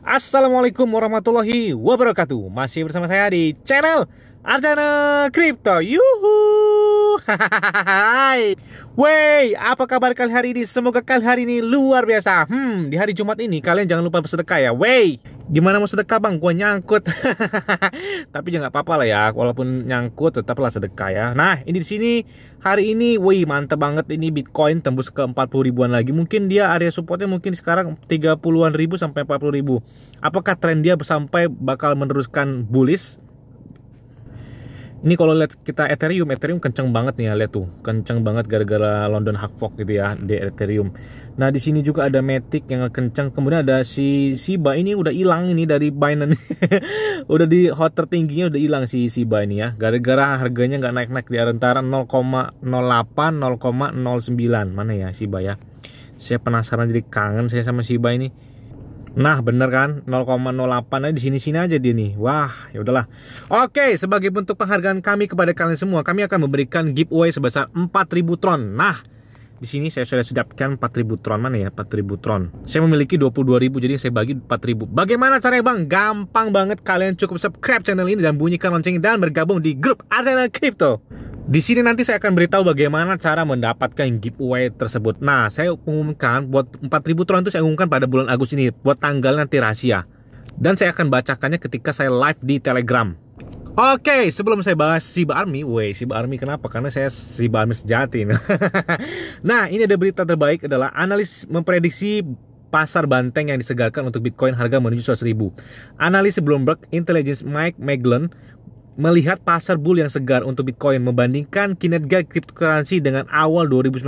Assalamualaikum warahmatullahi wabarakatuh Masih bersama saya di channel Arjana Crypto Yuhu Hai Wey, apa kabar kalian hari ini? Semoga kalian hari ini luar biasa Hmm, di hari Jumat ini kalian jangan lupa bersedekah ya Wey gimana mau sedekah bang? Gue nyangkut. Tapi jangan ya apa-apa lah ya, walaupun nyangkut tetaplah sedekah ya. Nah ini di sini hari ini, woi mantep banget ini Bitcoin tembus ke 40 ribuan lagi. Mungkin dia area supportnya mungkin sekarang 30-an ribu sampai 40 ribu. Apakah tren dia sampai bakal meneruskan bullish? ini kalau lihat kita Ethereum, Ethereum kenceng banget nih ya lihat tuh, kenceng banget gara-gara London Hack Fork gitu ya di Ethereum. Nah di sini juga ada Matic yang kenceng, kemudian ada si Shiba ini udah hilang ini dari Binance, udah di hot tertingginya udah hilang si Shiba ini ya, gara-gara harganya nggak naik-naik di antara 0,08, 0,09 mana ya Shiba ya. Saya penasaran jadi kangen saya sama Shiba ini Nah, bener kan? 0,08 aja di sini-sini aja dia nih. Wah, ya udahlah. Oke, sebagai bentuk penghargaan kami kepada kalian semua, kami akan memberikan giveaway sebesar 4000 tron. Nah, di sini saya sudah siapkan 4000 tron mana ya? 4000 tron. Saya memiliki 22.000 jadi saya bagi 4000. Bagaimana caranya, Bang? Gampang banget. Kalian cukup subscribe channel ini dan bunyikan lonceng dan bergabung di grup Arsenal Crypto. Di sini nanti saya akan beritahu bagaimana cara mendapatkan giveaway tersebut. Nah, saya umumkan buat 4000 Tron itu saya umumkan pada bulan Agustus ini buat tanggal nanti rahasia. Dan saya akan bacakannya ketika saya live di Telegram. Oke, sebelum saya bahas Siba Army, woi Siba Army kenapa? Karena saya Siba Army sejati. nah, ini ada berita terbaik adalah analis memprediksi pasar banteng yang disegarkan untuk Bitcoin harga menuju 100.000. Analis Bloomberg Intelligence Mike Maglon melihat pasar bull yang segar untuk Bitcoin membandingkan kinerja cryptocurrency dengan awal 2019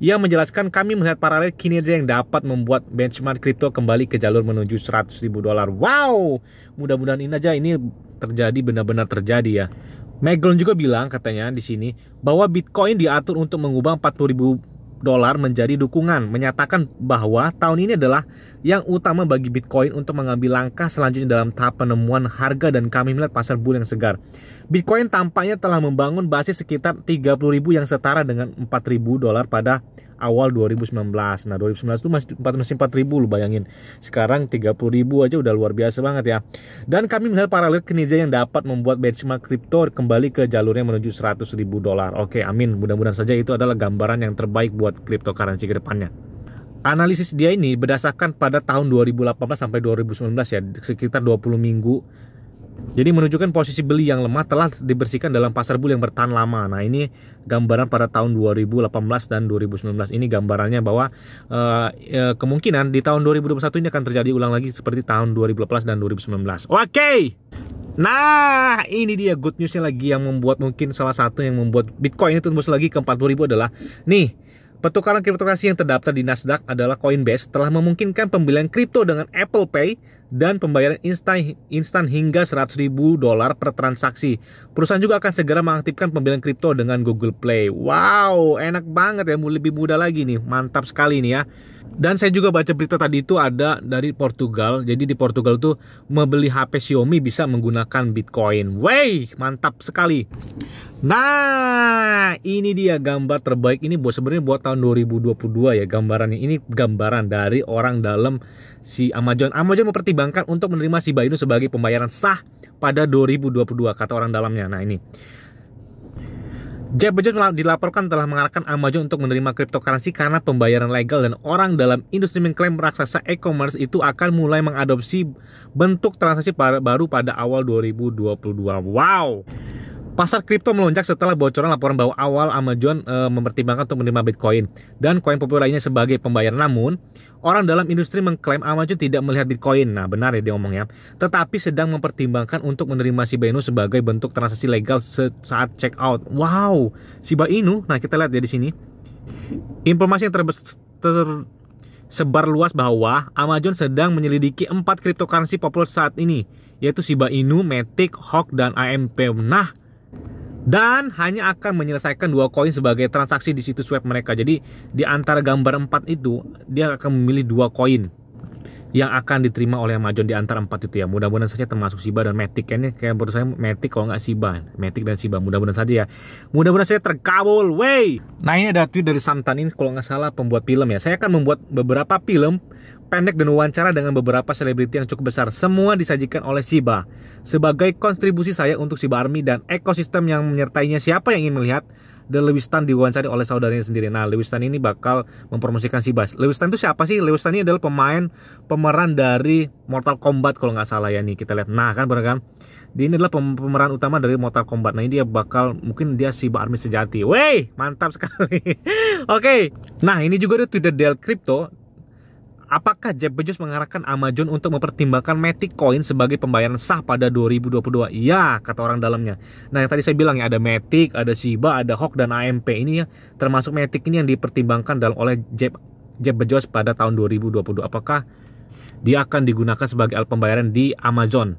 ia menjelaskan kami melihat paralel kinerja yang dapat membuat benchmark crypto kembali ke jalur menuju 100 ribu dolar. Wow, mudah-mudahan ini aja ini terjadi benar-benar terjadi ya. Meglon juga bilang katanya di sini bahwa Bitcoin diatur untuk mengubah 40 ribu dolar menjadi dukungan, menyatakan bahwa tahun ini adalah yang utama bagi Bitcoin untuk mengambil langkah selanjutnya dalam tahap penemuan harga dan kami melihat pasar bull yang segar. Bitcoin tampaknya telah membangun basis sekitar 30.000 yang setara dengan 4.000 dolar pada awal 2019. Nah, 2019 itu masih 4 masih 4000 lu bayangin. Sekarang 30.000 aja udah luar biasa banget ya. Dan kami melihat paralel kinerja yang dapat membuat benchmark kripto kembali ke jalurnya menuju 100.000 dolar. Oke, amin. Mudah-mudahan saja itu adalah gambaran yang terbaik buat cryptocurrency ke depannya. Analisis dia ini berdasarkan pada tahun 2018 sampai 2019 ya, sekitar 20 minggu jadi menunjukkan posisi beli yang lemah telah dibersihkan dalam pasar bull yang bertahan lama. Nah ini gambaran pada tahun 2018 dan 2019 ini gambarannya bahwa uh, kemungkinan di tahun 2021 ini akan terjadi ulang lagi seperti tahun 2018 dan 2019. Oke. Okay. Nah, ini dia good newsnya lagi yang membuat mungkin salah satu yang membuat Bitcoin ini tembus lagi ke 40.000 adalah nih Pertukaran kriptokrasi yang terdaftar di Nasdaq adalah Coinbase telah memungkinkan pembelian kripto dengan Apple Pay dan pembayaran instan, instan hingga 100 ribu dolar per transaksi. Perusahaan juga akan segera mengaktifkan pembelian kripto dengan Google Play. Wow, enak banget ya, lebih mudah lagi nih, mantap sekali nih ya. Dan saya juga baca berita tadi itu ada dari Portugal. Jadi di Portugal tuh membeli HP Xiaomi bisa menggunakan Bitcoin. Wey, mantap sekali. Nah, ini dia gambar terbaik ini buat sebenarnya buat tahun 2022 ya gambarannya. Ini gambaran dari orang dalam si Amazon. Amazon seperti dipertimbangkan untuk menerima Shiba Inu sebagai pembayaran sah pada 2022 kata orang dalamnya. Nah ini Jeff Bezos dilaporkan telah mengarahkan Amazon untuk menerima cryptocurrency karena pembayaran legal dan orang dalam industri mengklaim raksasa e-commerce itu akan mulai mengadopsi bentuk transaksi baru pada awal 2022. Wow. Pasar kripto melonjak setelah bocoran laporan bahwa awal Amazon e, mempertimbangkan untuk menerima Bitcoin dan koin populer lainnya sebagai pembayar. Namun, orang dalam industri mengklaim Amazon tidak melihat Bitcoin. Nah, benar ya dia ya. Tetapi sedang mempertimbangkan untuk menerima Shiba Inu sebagai bentuk transaksi legal saat check out. Wow, Shiba Inu. Nah, kita lihat ya di sini. Informasi yang terbesar sebar luas bahwa Amazon sedang menyelidiki empat cryptocurrency populer saat ini, yaitu Shiba Inu, Matic, Hawk, dan AMP. Nah, dan hanya akan menyelesaikan dua koin sebagai transaksi di situs web mereka. Jadi di antara gambar empat itu dia akan memilih dua koin yang akan diterima oleh Amazon di antara empat itu ya. Mudah-mudahan saja termasuk Siba dan Matic. Ini kayak menurut saya Matic kalau nggak Siba, Matic dan Siba. Mudah-mudahan saja ya. Mudah-mudahan saya terkabul, wey. Nah ini ada tweet dari Samtan ini kalau nggak salah pembuat film ya. Saya akan membuat beberapa film pendek dan wawancara dengan beberapa selebriti yang cukup besar. Semua disajikan oleh Siba sebagai kontribusi saya untuk Siba Army dan ekosistem yang menyertainya. Siapa yang ingin melihat dan Lewis Tan oleh saudaranya sendiri. Nah, Lewis ini bakal mempromosikan Siba Lewis Tan itu siapa sih? Lewis ini adalah pemain pemeran dari Mortal Kombat kalau nggak salah ya nih kita lihat. Nah, kan benar kan? Dia ini adalah pemeran utama dari Mortal Kombat. Nah, ini dia bakal mungkin dia Siba Army sejati. Wey, mantap sekali. Oke. okay. Nah, ini juga ada Twitter Del Crypto Apakah Jeff Bezos mengarahkan Amazon untuk mempertimbangkan Matic Coin sebagai pembayaran sah pada 2022? Iya, kata orang dalamnya. Nah, yang tadi saya bilang ya ada Matic, ada Shiba, ada Hawk dan AMP ini ya termasuk Matic ini yang dipertimbangkan dalam oleh Jeff, Jeff Bezos pada tahun 2022. Apakah dia akan digunakan sebagai alat pembayaran di Amazon?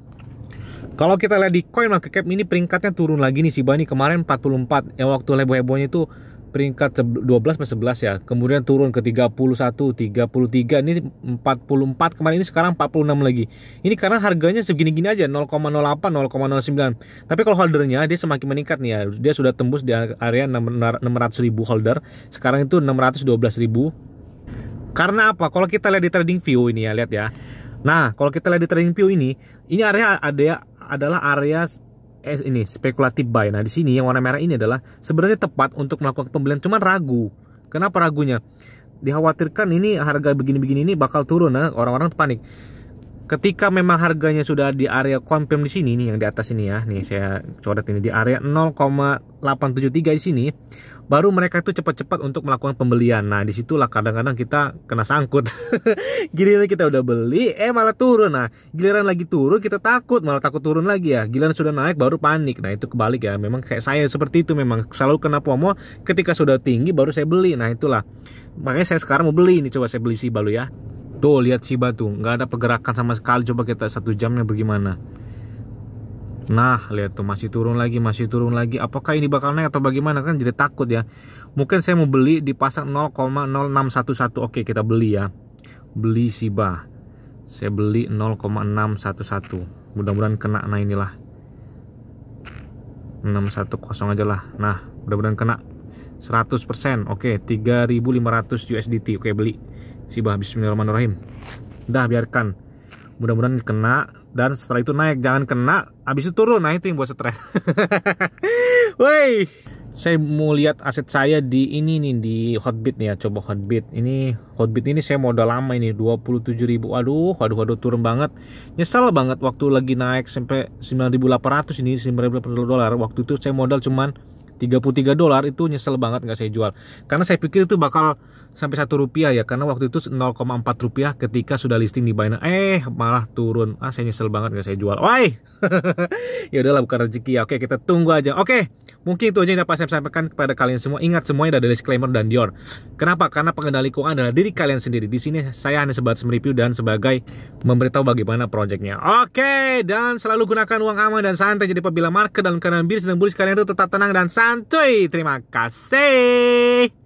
Kalau kita lihat di coin market cap ini peringkatnya turun lagi nih Shiba ini kemarin 44 yang waktu heboh-hebohnya itu peringkat 12 sampai 11 ya. Kemudian turun ke 31, 33, ini 44 kemarin ini sekarang 46 lagi. Ini karena harganya segini-gini aja 0,08, 0,09. Tapi kalau holdernya dia semakin meningkat nih ya. Dia sudah tembus di area 600.000 holder. Sekarang itu 612.000. Karena apa? Kalau kita lihat di trading view ini ya, lihat ya. Nah, kalau kita lihat di trading view ini, ini area ada adalah area eh, ini spekulatif buy. Nah, di sini yang warna merah ini adalah sebenarnya tepat untuk melakukan pembelian, Cuma ragu. Kenapa ragunya? Dikhawatirkan ini harga begini-begini ini bakal turun, nah orang-orang panik ketika memang harganya sudah di area confirm di sini nih yang di atas ini ya nih saya coret ini di area 0,873 di sini baru mereka itu cepat-cepat untuk melakukan pembelian nah disitulah kadang-kadang kita kena sangkut giliran kita udah beli eh malah turun nah giliran lagi turun kita takut malah takut turun lagi ya giliran sudah naik baru panik nah itu kebalik ya memang kayak saya seperti itu memang selalu kena promo. ketika sudah tinggi baru saya beli nah itulah makanya saya sekarang mau beli ini coba saya beli si balu ya Tuh lihat si batu, nggak ada pergerakan sama sekali. Coba kita satu jamnya bagaimana? Nah, lihat tuh masih turun lagi, masih turun lagi. Apakah ini bakal naik atau bagaimana kan jadi takut ya. Mungkin saya mau beli di pasar 0,0611. Oke, kita beli ya. Beli ba. Saya beli 0,611. Mudah-mudahan kena nah inilah. 610 aja lah. Nah, mudah-mudahan kena. 100% oke 3500 USDT oke okay, beli Sibah bismillahirrahmanirrahim dah biarkan mudah-mudahan kena dan setelah itu naik jangan kena habis itu turun nah itu yang buat stres woi saya mau lihat aset saya di ini nih di hotbit nih ya coba hotbit ini hotbit ini saya modal lama ini 27.000 aduh aduh aduh turun banget nyesal banget waktu lagi naik sampai 9.800 ini 9.800 dolar waktu itu saya modal cuman 33 dolar itu nyesel banget nggak saya jual karena saya pikir itu bakal sampai satu rupiah ya karena waktu itu 0,4 rupiah ketika sudah listing di Binance eh malah turun ah saya nyesel banget nggak saya jual woi ya udahlah bukan rezeki ya oke kita tunggu aja oke mungkin itu aja yang dapat saya sampaikan kepada kalian semua ingat semuanya ada disclaimer dan Dior kenapa karena pengendali keuangan adalah diri kalian sendiri di sini saya hanya sebatas mereview dan sebagai memberitahu bagaimana proyeknya oke dan selalu gunakan uang aman dan santai jadi apabila market dalam keadaan bisnis dan bullish kalian itu tetap tenang dan santuy terima kasih